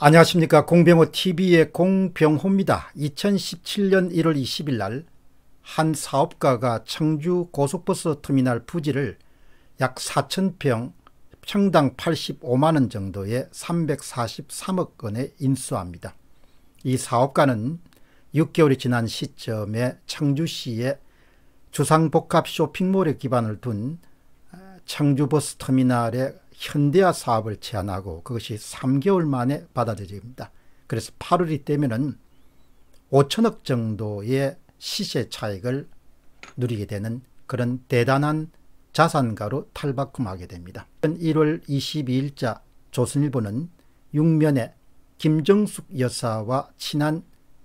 안녕하십니까 공병호 TV의 공병호입니다. 2017년 1월 20일 날 한 사업가가 청주 고속버스 터미널 부지를 약 4천평 평당 85만원 정도의 343억원에 인수합니다. 이 사업가는 6개월이 지난 시점에 청주시의 주상복합 쇼핑몰에 기반을 둔 청주버스터미널의 현대화 사업을 제안하고 그것이 3개월 만에 받아들입니다. 그래서 8월이 되면은 5천억 정도의 시세 차익을 누리게 되는 그런 대단한 자산가로 탈바꿈하게 됩니다. 1월 22일자 조선일보는 육면에 김정숙 여사와 친한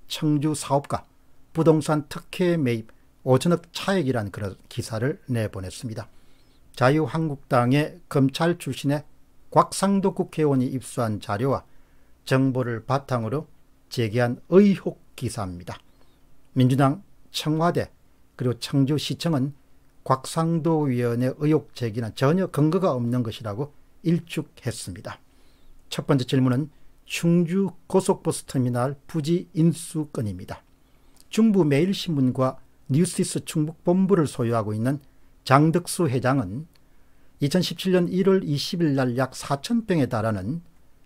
청주 사업가 부동산 특혜 매입 5천억 차액이라는 그런 기사를 내보냈습니다. 자유한국당의 검찰 출신의 곽상도 국회의원이 입수한 자료와 정보를 바탕으로 제기한 의혹 기사입니다. 민주당 청와대 그리고 청주시청은 곽상도 의원의 의혹 제기는 전혀 근거가 없는 것이라고 일축했습니다. 첫 번째 질문은 충주 고속버스 터미널 부지 인수건입니다. 중부매일신문과 뉴스스 충북본부를 소유하고 있는 장덕수 회장은 2017년 1월 20일 날 약 4천 평에 달하는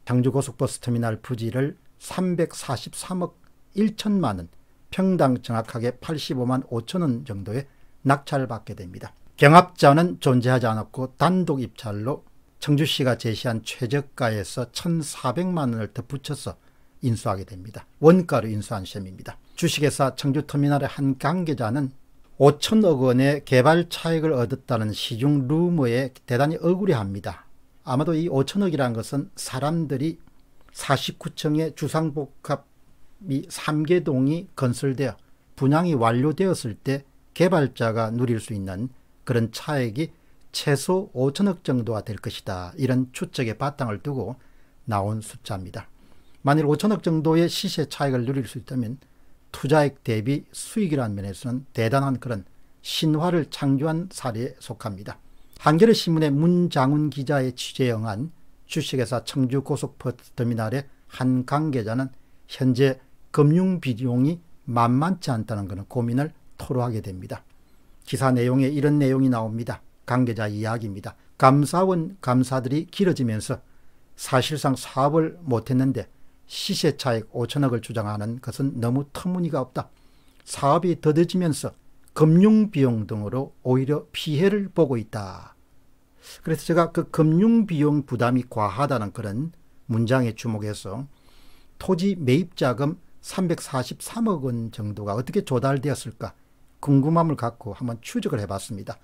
장주고속버스터미널 부지를 343억 1천만 원, 평당 정확하게 85만 5천 원 정도의 낙찰받게 됩니다. 경합자는 존재하지 않았고 단독 입찰로 청주시가 제시한 최저가에서 1,400만 원을 덧붙여서 인수하게 됩니다. 원가로 인수한 셈입니다. 주식회사 청주터미널의 한 관계자는 5천억 원의 개발 차익을 얻었다는 시중 루머에 대단히 억울해합니다. 아마도 이 5천억이라는 것은 사람들이 49층의 주상복합이 3개동이 건설되어 분양이 완료되었을 때 개발자가 누릴 수 있는 그런 차액이 최소 5천억 정도가 될 것이다. 이런 추측의 바탕을 두고 나온 숫자입니다. 만일 5천억 정도의 시세 차익을 누릴 수 있다면 투자액 대비 수익이라는 면에서는 대단한 그런 신화를 창조한 사례에 속합니다. 한겨레 신문의 문장훈 기자의 취재에 응한 주식회사 청주 고속버스터미널의 한 관계자는 현재 금융 비용이 만만치 않다는 그런 고민을 토로하게 됩니다. 기사 내용에 이런 내용이 나옵니다. 관계자 이야기입니다. 감사원 감사들이 길어지면서 사실상 사업을 못했는데 시세 차익 5천억을 주장하는 것은 너무 터무니가 없다. 사업이 더뎌지면서 금융 비용 등으로 오히려 피해를 보고 있다. 그래서 제가 그 금융 비용 부담이 과하다는 그런 문장에 주목해서 토지 매입 자금 343억 원 정도가 어떻게 조달되었을까 궁금함을 갖고 한번 추적을 해봤습니다.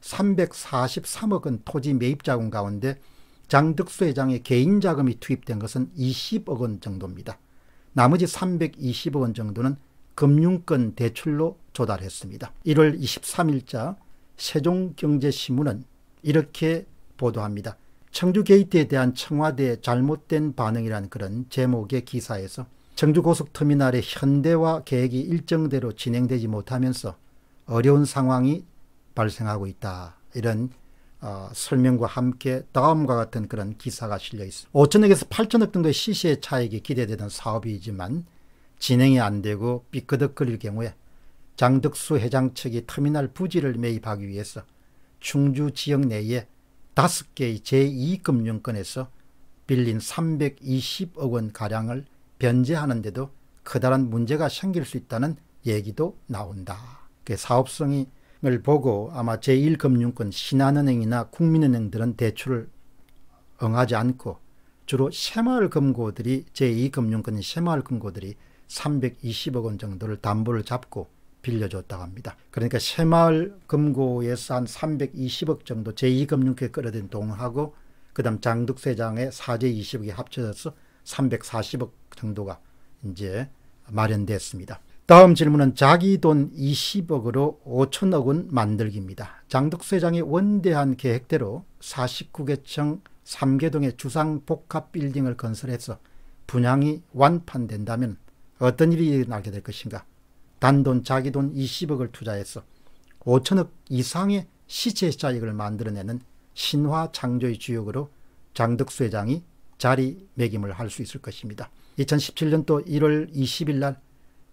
343억 원 토지 매입 자금 가운데 장덕수 회장의 개인 자금이 투입된 것은 20억 원 정도입니다. 나머지 320억 원 정도는 금융권 대출로 조달했습니다. 1월 23일자 세종경제신문은 이렇게 보도합니다. 청주 게이트에 대한 청와대의 잘못된 반응이란 그런 제목의 기사에서 청주고속터미널의 현대화 계획이 일정대로 진행되지 못하면서 어려운 상황이 발생하고 있다. 이런 어, 설명과 함께 다음과 같은 그런 기사가 실려 있습니다. 5천억에서 8천억 정도의 시세 차익이 기대되는 사업이지만 진행이 안 되고 삐끄덕거릴 경우에 장덕수 회장 측이 터미널 부지를 매입하기 위해서 충주 지역 내에 5개의 제2금융권에서 빌린 320억 원가량을 변제하는데도 커다란 문제가 생길 수 있다는 얘기도 나온다. 그 사업성이 을 보고 아마 제1금융권 신한은행이나 국민은행들은 대출을 응하지 않고 주로 새마을 금고들이 제2금융권인 새마을 금고들이 320억 원 정도를 담보를 잡고 빌려줬다고 합니다. 그러니까 새마을 금고에서 한 320억 정도 제2금융권에 끌어든 돈하고 그 다음 장득세장에4제 20억이 합쳐져서 340억 정도가 이제 마련됐습니다. 다음 질문은 자기 돈 20억으로 5천억 원 만들기입니다. 장덕수 회장의 원대한 계획대로 49개층 3개동의 주상복합 빌딩을 건설해서 분양이 완판된다면 어떤 일이 일어나게 될 것인가? 단돈 자기 돈 20억을 투자해서 5천억 이상의 시체 자익을 만들어내는 신화 창조의 주역으로 장덕수 회장이 자리매김을 할 수 있을 것입니다. 2017년도 1월 20일 날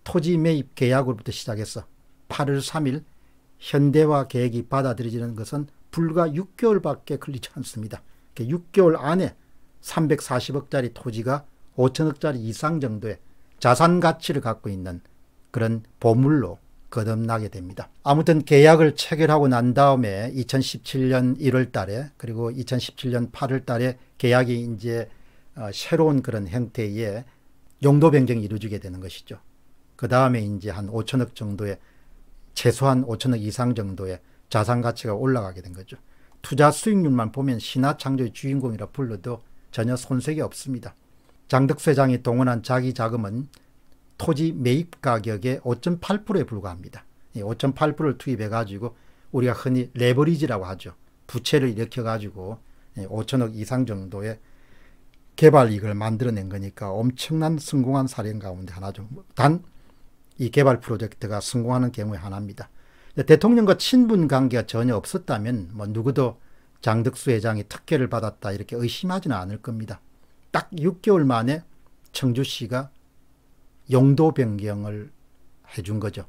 토지 매입 계약으로부터 시작해서 8월 3일 현대화 계획이 받아들여지는 것은 불과 6개월밖에 걸리지 않습니다. 6개월 그러니까 안에 340억짜리 토지가 5천억짜리 이상 정도의 자산 가치를 갖고 있는 그런 보물로 거듭나게 됩니다. 아무튼 계약을 체결하고 난 다음에 2017년 1월 달에 그리고 2017년 8월 달에 계약이 이제 어, 새로운 그런 형태의 용도 변경이 이루어지게 되는 것이죠. 그 다음에 이제 한 5천억 정도의 최소한 5천억 이상 정도의 자산 가치가 올라가게 된 거죠. 투자 수익률만 보면 신화창조의 주인공이라 불러도 전혀 손색이 없습니다. 장덕수 회장이 동원한 자기 자금은 토지 매입 가격의 5.8%에 불과합니다. 5.8%를 투입해 가지고 우리가 흔히 레버리지라고 하죠. 부채를 일으켜 가지고 5천억 이상 정도의 개발 이익을 만들어낸 거니까 엄청난 성공한 사례 인 가운데 하나죠. 단이 개발 프로젝트가 성공하는 경우의 하나입니다. 대통령과 친분 관계가 전혀 없었다면 뭐 누구도 장덕수 회장이 특혜를 받았다 이렇게 의심하지는 않을 겁니다. 딱 6개월 만에 청주시가 용도 변경을 해준 거죠.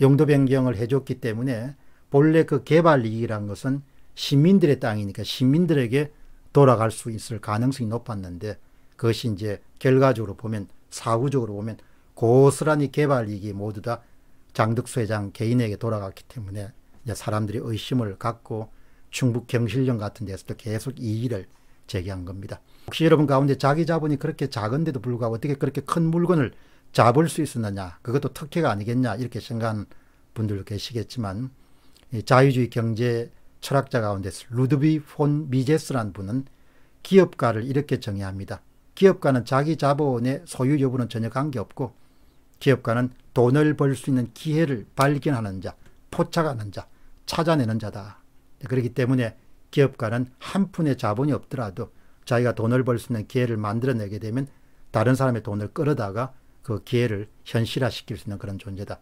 용도 변경을 해줬기 때문에 본래 그 개발 이익이란 것은 시민들의 땅이니까 시민들에게 돌아갈 수 있을 가능성이 높았는데 그것이 이제 결과적으로 보면 사후적으로 보면 고스란히 개발 이익이 모두 다 장덕수 회장 개인에게 돌아갔기 때문에 이제 사람들이 의심을 갖고 충북 경실련 같은 데서도 계속 이의를 제기한 겁니다. 혹시 여러분 가운데 자기 자본이 그렇게 작은데도 불구하고 어떻게 그렇게 큰 물건을 잡을 수 있었느냐 그것도 특혜가 아니겠냐 이렇게 생각하는 분들도 계시겠지만 자유주의 경제 철학자 가운데서 루드비 폰 미제스라는 분은 기업가를 이렇게 정의합니다. 기업가는 자기 자본의 소유 여부는 전혀 관계없고 기업가는 돈을 벌 수 있는 기회를 발견하는 자, 포착하는 자, 찾아내는 자다. 네, 그렇기 때문에 기업가는 한 푼의 자본이 없더라도 자기가 돈을 벌 수 있는 기회를 만들어내게 되면 다른 사람의 돈을 끌어다가 그 기회를 현실화시킬 수 있는 그런 존재다.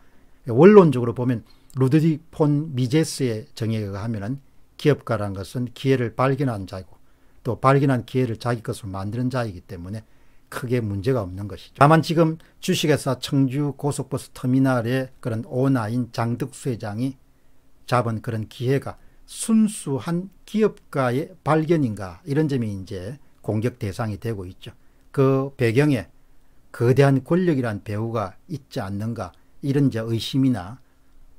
예, 원론적으로 보면 루드디 폰 미제스의 정의에 하면은 기업가란 것은 기회를 발견한 자이고 또 발견한 기회를 자기 것으로 만드는 자이기 때문에 크게 문제가 없는 것이죠. 다만 지금 주식회사 청주 고속버스 터미널의 그런 오나인 장득수 회장이 잡은 그런 기회가 순수한 기업가의 발견인가 이런 점이 이제 공격 대상이 되고 있죠. 그 배경에 거대한 권력이란 배후가 있지 않는가 이런 이제 의심이나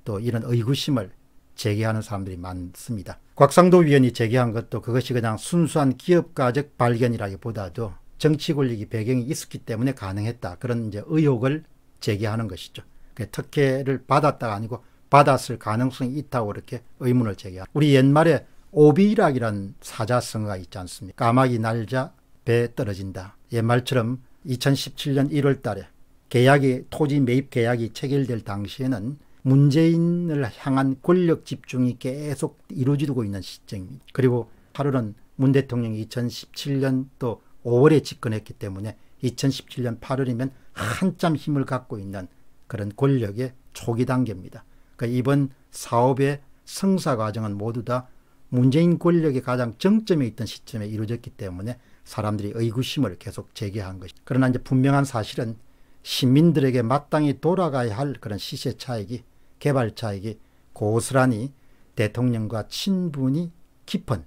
또 이런 의구심을 제기하는 사람들이 많습니다. 곽상도 위원이 제기한 것도 그것이 그냥 순수한 기업가적 발견이라기보다도 정치 권력이 배경이 있었기 때문에 가능했다. 그런 이제 의혹을 제기하는 것이죠. 특혜를 받았다가 아니고 받았을 가능성이 있다고 이렇게 의문을 제기한다. 우리 옛말에 오비락이라는 사자성어가 있지 않습니까? 까마귀 날자 배 떨어진다. 옛말처럼 2017년 1월 달에 계약이 토지 매입 계약이 체결될 당시에는 문재인을 향한 권력 집중이 계속 이루어지고 있는 시점입니다. 그리고 하루는 문 대통령이 2017년도 5월에 집권했기 때문에 2017년 8월이면 한참 힘을 갖고 있는 그런 권력의 초기 단계입니다. 그러니까 이번 사업의 성사 과정은 모두 다 문재인 권력이 가장 정점에 있던 시점에 이루어졌기 때문에 사람들이 의구심을 계속 제기한 것입니 그러나 이제 분명한 사실은 시민들에게 마땅히 돌아가야 할 그런 시세 차익이 개발 차익이 고스란히 대통령과 친분이 깊은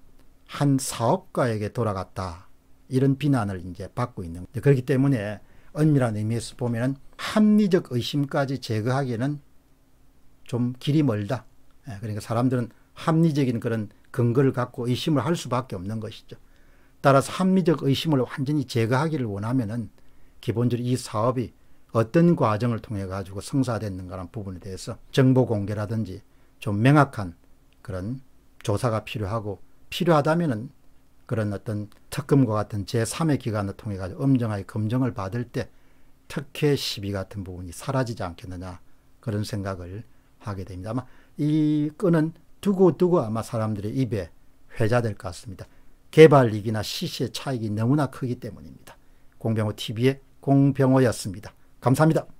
한 사업가에게 돌아갔다 이런 비난을 이제 받고 있는 거죠. 그렇기 때문에 엄밀한 의미에서 보면 합리적 의심까지 제거하기에는 좀 길이 멀다. 예, 그러니까 사람들은 합리적인 그런 근거를 갖고 의심을 할 수밖에 없는 것이죠. 따라서 합리적 의심을 완전히 제거하기를 원하면은 기본적으로 이 사업이 어떤 과정을 통해 가지고 성사됐는가라는 부분에 대해서 정보 공개라든지 좀 명확한 그런 조사가 필요하고 필요하다면은 그런 어떤 특검과 같은 제3의 기관을 통해 가지고 엄정하게 검증을 받을 때 특혜 시비 같은 부분이 사라지지 않겠느냐 그런 생각을 하게 됩니다. 아마 이 끈은 두고두고 아마 사람들의 입에 회자될 것 같습니다. 개발 이익이나 시시의 차익이 너무나 크기 때문입니다. 공병호 TV의 공병호였습니다. 감사합니다.